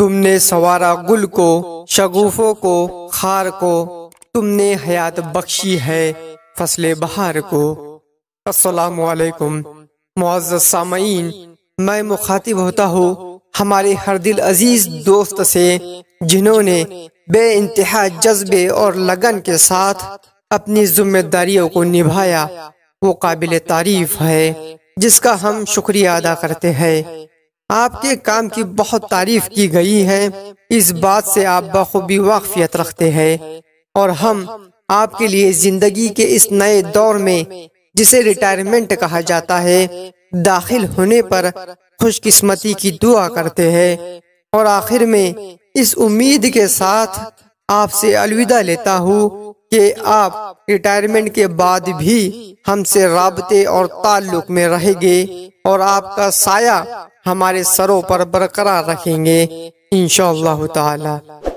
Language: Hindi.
तुमने सवारा गुल को शगुफों को खार को तुमने हयात बख्शी है फसल बहार को असलम मुआज़ सामीन मैं मुखातिब होता हूँ हमारे हर दिल अजीज दोस्त से जिन्होंने बे इंतहा जज्बे और लगन के साथ अपनी जिम्मेदारियों को निभाया वो काबिल तारीफ है जिसका हम शुक्रिया अदा करते हैं आपके काम की बहुत तारीफ की गई है इस बात से आप बखूबी वाकफियत रखते हैं और हम आपके लिए जिंदगी के इस नए दौर में जिसे रिटायरमेंट कहा जाता है दाखिल होने पर खुशकिस्मती की दुआ करते हैं और आखिर में इस उम्मीद के साथ आपसे अलविदा लेता हूँ कि आप रिटायरमेंट के बाद भी हमसे रबते और ताल्लुक में रहेंगे और आपका साया हमारे सरों पर बरकरार रखेंगे इन ताला